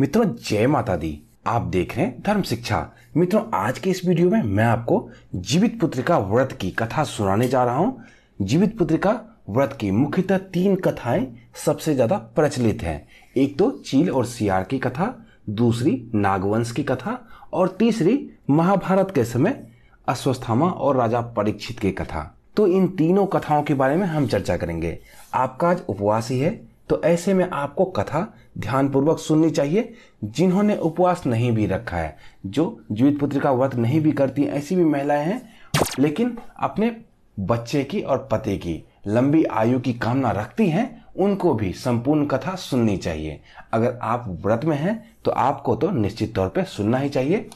मित्रों जय माता दी आप देख रहे हैं धर्म शिक्षा मित्रों आज के इस वीडियो में मैं आपको जीवित पुत्रिका व्रत की कथा सुनाने जा रहा हूँ जीवित पुत्रिका व्रत की मुख्यतः तीन कथाएं सबसे ज्यादा प्रचलित हैं एक तो चील और सियार की कथा दूसरी नागवंश की कथा और तीसरी महाभारत के समय अश्वस्थामा और राजा परीक्षित की कथा तो इन तीनों कथाओं के बारे में हम चर्चा करेंगे आपका आज उपवास ही है तो ऐसे में आपको कथा ध्यानपूर्वक सुननी चाहिए जिन्होंने उपवास नहीं भी रखा है जो जीवित पुत्र का व्रत नहीं भी करती ऐसी भी महिलाएं हैं लेकिन अपने बच्चे की और पति की लंबी आयु की कामना रखती हैं उनको भी संपूर्ण कथा सुननी चाहिए अगर आप व्रत में हैं तो आपको तो निश्चित तौर पर सुनना ही चाहिए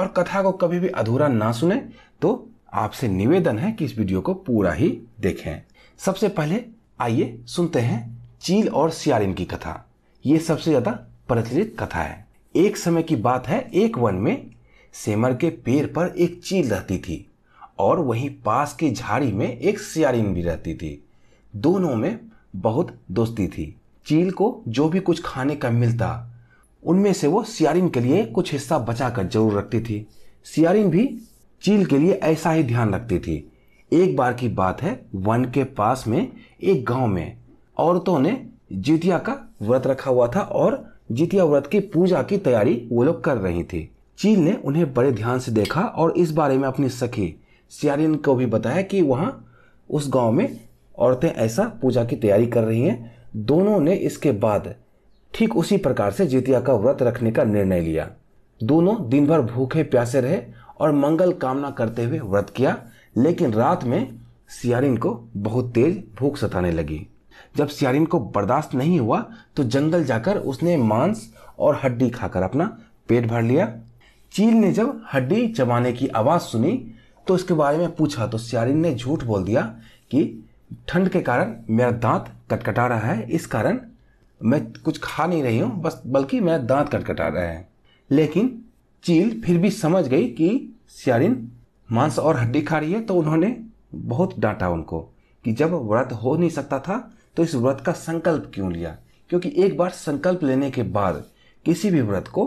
और कथा को कभी भी अधूरा ना सुने तो आपसे निवेदन है कि इस वीडियो को पूरा ही देखें सबसे पहले आइए सुनते हैं चील और सियारिन की कथा ये सबसे ज्यादा प्रचलित कथा है एक समय की बात है एक वन में सेमर के पेड़ पर एक चील रहती थी और वहीं पास की झाड़ी में एक सियारिन भी रहती थी दोनों में बहुत दोस्ती थी चील को जो भी कुछ खाने का मिलता उनमें से वो सियारिन के लिए कुछ हिस्सा बचा कर जरूर रखती थी सियारिन भी चील के लिए ऐसा ही ध्यान रखती थी एक बार की बात है वन के पास में एक गांव में औरतों ने जितिया का व्रत रखा हुआ था और जितिया व्रत की पूजा की तैयारी वो लोग कर रही थी चील ने उन्हें बड़े ध्यान से देखा और इस बारे में अपनी सखी सियारिन को भी बताया कि वहाँ उस गांव में औरतें ऐसा पूजा की तैयारी कर रही हैं दोनों ने इसके बाद ठीक उसी प्रकार से जितिया का व्रत रखने का निर्णय लिया दोनों दिन भर भूखे प्यासे रहे और मंगल कामना करते हुए व्रत किया लेकिन रात में सियारिन को बहुत तेज भूख सताने लगी जब सियारिन को बर्दाश्त नहीं हुआ तो जंगल जाकर उसने मांस और हड्डी खाकर अपना पेट भर लिया चील ने जब हड्डी चबाने की आवाज़ सुनी तो इसके बारे में पूछा तो सियारिन ने झूठ बोल दिया कि ठंड के कारण मेरा दांत कटकटा रहा है इस कारण मैं कुछ खा नहीं रही हूँ बस बल्कि मेरा दांत कटकटा रहा है लेकिन चील फिर भी समझ गई कि सियारिन मांस और हड्डी खा रही है तो उन्होंने बहुत डांटा उनको कि जब व्रत हो नहीं सकता था तो इस व्रत का संकल्प क्यों लिया क्योंकि एक बार संकल्प लेने के बाद किसी भी व्रत को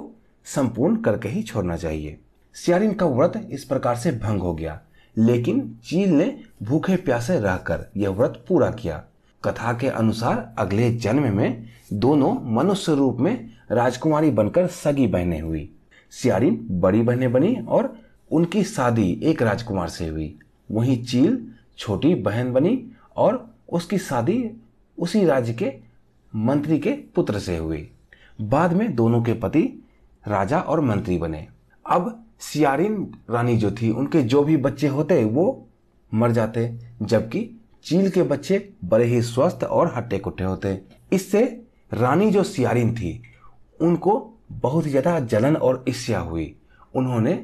संपूर्ण करके ही छोड़ना चाहिए सियारिन का व्रत इस प्रकार से भंग हो गया लेकिन चील ने भूखे प्यासे रहकर यह व्रत पूरा किया कथा के अनुसार अगले जन्म में दोनों मनुष्य रूप में राजकुमारी बनकर सगी बहने हुई सियारिन बड़ी बहने बनी और उनकी शादी एक राजकुमार से हुई वहीं चील छोटी बहन बनी और उसकी शादी उसी राज्य के मंत्री के पुत्र से हुई बाद में दोनों के पति राजा और मंत्री बने अब सियारिन रानी जो थी उनके जो भी बच्चे होते वो मर जाते जबकि चील के बच्चे बड़े ही स्वस्थ और हट्टे कुट्टे होते इससे रानी जो सियारिन थी उनको बहुत ज़्यादा जलन और ईर्ष्या हुई उन्होंने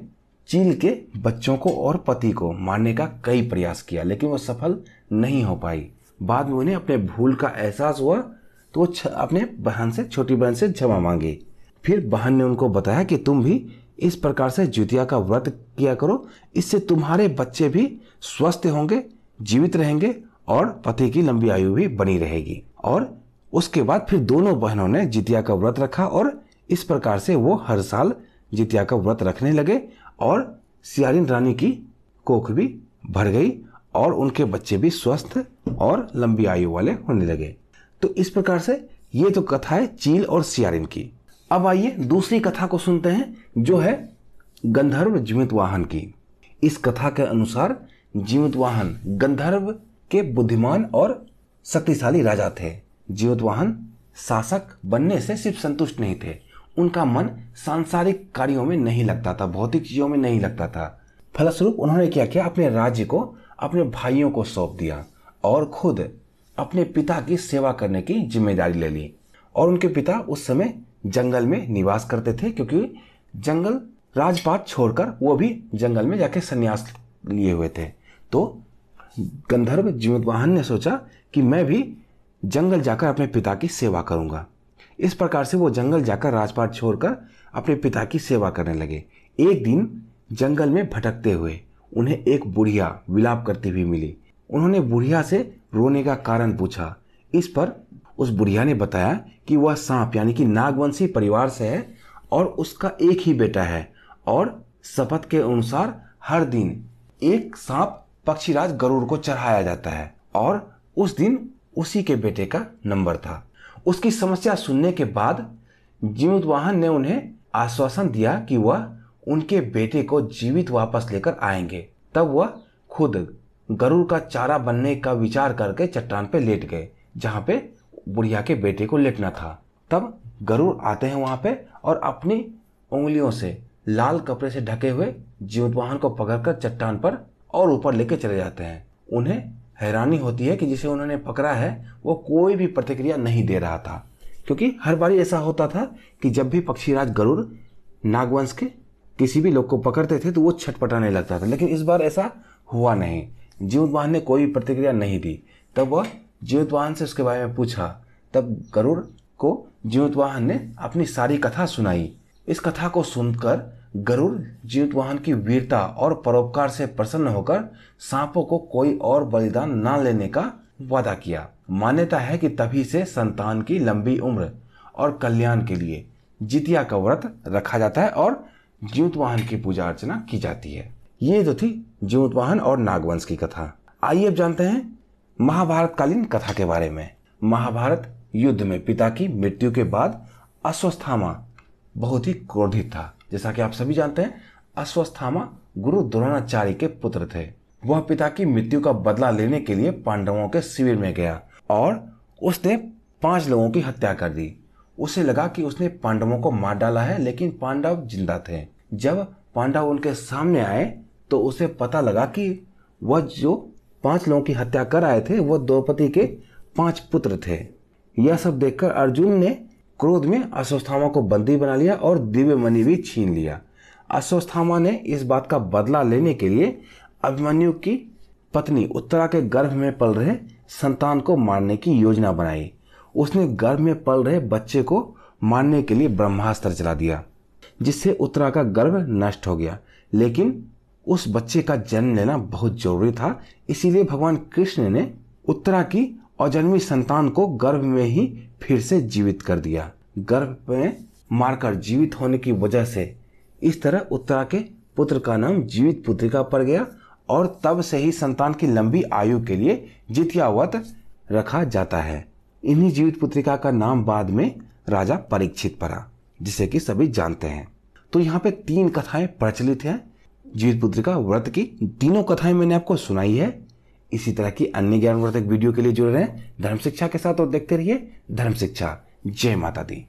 चील के बच्चों को और पति को मारने का कई प्रयास किया लेकिन वो सफल नहीं हो पाई बाद में उन्हें अपने भूल का एहसास हुआ तो वो अपने बहन से छोटी बहन से क्षमा मांगी फिर बहन ने उनको बताया कि तुम भी इस प्रकार से जुतिया का व्रत किया करो इससे तुम्हारे बच्चे भी स्वस्थ होंगे जीवित रहेंगे और पति की लंबी आयु भी बनी रहेगी और उसके बाद फिर दोनों बहनों ने जितिया का व्रत रखा और इस प्रकार से वो हर साल जितिया का व्रत रखने लगे और सियारिन रानी की कोख भी भर गई और उनके बच्चे भी स्वस्थ और लंबी आयु वाले होने लगे तो इस प्रकार से ये तो कथा है चील और सियारिन की अब आइए दूसरी कथा को सुनते हैं जो है गंधर्व जीवित वाहन की इस कथा के अनुसार जीवित वाहन गंधर्व के बुद्धिमान और शक्तिशाली राजा थे जीवित वाहन शासक बनने से सिर्फ संतुष्ट नहीं थे उनका मन सांसारिक कार्यों में नहीं लगता था भौतिक चीजों में नहीं लगता था फलस्वरूप उन्होंने क्या किया अपने राज्य को अपने भाइयों को सौंप दिया और खुद अपने पिता की सेवा करने की जिम्मेदारी ले ली और उनके पिता उस समय जंगल में निवास करते थे क्योंकि जंगल राजपाट छोड़कर वो भी जंगल में जाके संन्यास लिए हुए थे तो गंधर्व जीवन ने सोचा कि मैं भी जंगल जाकर अपने पिता की सेवा करूंगा इस प्रकार से वो जंगल जाकर राजपाट छोड़कर अपने पिता की सेवा करने लगे एक दिन जंगल में भटकते हुए उन्हें एक बुढ़िया विलाप करती हुई मिली उन्होंने बुढ़िया से रोने का कारण पूछा इस पर उस बुढ़िया ने बताया कि वह सांप यानी कि नागवंशी परिवार से है और उसका एक ही बेटा है और शपथ के अनुसार हर दिन एक सांप पक्षीराज गरुड़ को चढ़ाया जाता है और उस दिन उसी के बेटे का नंबर था उसकी समस्या सुनने के बाद जीवित वाहन ने उन्हें आश्वासन दिया कि वह उनके बेटे को जीवित वापस लेकर आएंगे तब वह खुद गरुड़ का चारा बनने का विचार करके चट्टान पे लेट गए जहाँ पे बुढ़िया के बेटे को लेटना था तब गरुड़ आते हैं वहाँ पे और अपनी उंगलियों से लाल कपड़े से ढके हुए जीवित वाहन को पकड़कर चट्टान पर और ऊपर लेके चले जाते हैं उन्हें हैरानी होती है कि जिसे उन्होंने पकड़ा है वो कोई भी प्रतिक्रिया नहीं दे रहा था क्योंकि हर बार ऐसा होता था कि जब भी पक्षीराज गरुड़ नागवंश के किसी भी लोग को पकड़ते थे तो वो छटपटाने लगता था लेकिन इस बार ऐसा हुआ नहीं जीवतवाहन ने कोई प्रतिक्रिया नहीं दी तब वह जीवतवाहन से उसके बारे में पूछा तब गरुड़ को जीवतवाहन ने अपनी सारी कथा सुनाई इस कथा को सुनकर गरुड़ जीवतवाहन की वीरता और परोपकार से प्रसन्न होकर सांपों को कोई और बलिदान न लेने का वादा किया मान्यता है कि तभी से संतान की लंबी उम्र और कल्याण के लिए जितिया का व्रत रखा जाता है और ज्योत वाहन की पूजा अर्चना की जाती है ये तो थी ज्योत वाहन और नागवंश की कथा आइए अब जानते हैं महाभारत कालीन कथा के बारे में महाभारत युद्ध में पिता की मृत्यु के बाद अश्वस्थामा बहुत ही क्रोधित था जैसा कि आप सभी जानते हैं अश्वस्थामा गुरु द्रोणाचार्य के पुत्र थे वह पिता की मृत्यु का बदला लेने के लिए पांडवों के शिविर में गया और उसने पांच लोगों की हत्या कर दी उसे लगा कि उसने पांडवों को मार डाला है लेकिन पांडव जिंदा थे जब पांडव उनके सामने आए तो उसे पता लगा कि वह जो पांच लोगों की हत्या कर आए थे वह द्रौपदी के पांच पुत्र थे यह सब देखकर अर्जुन ने क्रोध में अश्वस्थामा को बंदी बना लिया और दिव्य मणि भी छीन लिया अश्वस्थामा ने इस बात का बदला लेने के लिए अभिमन्यु की पत्नी उत्तरा के गर्भ में पल रहे संतान को मारने की योजना बनाई उसने गर्भ में पल रहे बच्चे को मारने के लिए ब्रह्मास्त्र चला दिया जिससे उत्तरा का गर्भ नष्ट हो गया लेकिन उस बच्चे का जन्म लेना बहुत जरूरी था इसीलिए भगवान कृष्ण ने उत्तरा की अजन्मी संतान को गर्भ में ही फिर से जीवित कर दिया गर्भ में मारकर जीवित होने की वजह से इस तरह उत्तरा के पुत्र का नाम जीवित पुत्रिका पड़ गया और तब से ही संतान की लंबी आयु के लिए जितिया रखा जाता है इन्हीं जीवित पुत्रिका का नाम बाद में राजा परीक्षित पड़ा जिसे कि सभी जानते हैं तो यहाँ पे तीन कथाएं प्रचलित हैं जीवित पुत्रिका व्रत की तीनों कथाएं मैंने आपको सुनाई है इसी तरह की अन्य ज्ञान वर्धक वीडियो के लिए जुड़े रहे धर्म शिक्षा के साथ और देखते रहिए धर्म शिक्षा जय माता दी